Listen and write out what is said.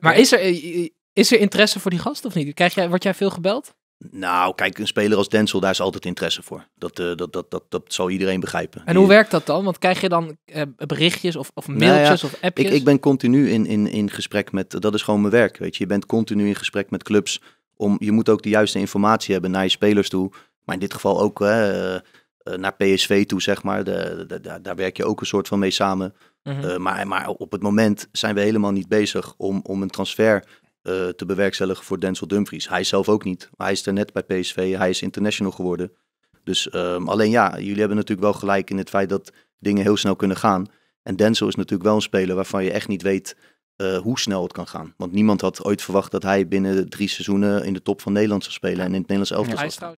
Maar is er, eh, is er interesse voor die gast of niet? Krijg jij, word jij veel gebeld? Nou, kijk, een speler als Denzel, daar is altijd interesse voor. Dat, eh, dat, dat, dat, dat zal iedereen begrijpen. En hoe werkt dat dan? Want krijg je dan eh, berichtjes of, of nou mailtjes of appjes? Ik, ik ben continu in, in, in gesprek met, dat is gewoon mijn werk, weet je. Je bent continu in gesprek met clubs. Om, je moet ook de juiste informatie hebben naar je spelers toe. Maar in dit geval ook, eh, naar PSV toe, zeg maar. De, daar werk je ook een soort van mee samen. Mhm. Eh, maar, maar op het moment zijn we helemaal niet bezig om, om een transfer eh, te bewerkstelligen voor Denzel Dumfries. Hij zelf ook niet. Hij is er net bij PSV, hij is international geworden. Dus ehm, alleen ja, jullie hebben natuurlijk wel gelijk in het feit dat dingen heel snel kunnen gaan. En Denzel is natuurlijk wel een speler waarvan je echt niet weet hoe snel het kan gaan. Want niemand had ooit verwacht dat hij binnen drie seizoenen in de top van Nederland zou spelen en in het Nederlands elftal zou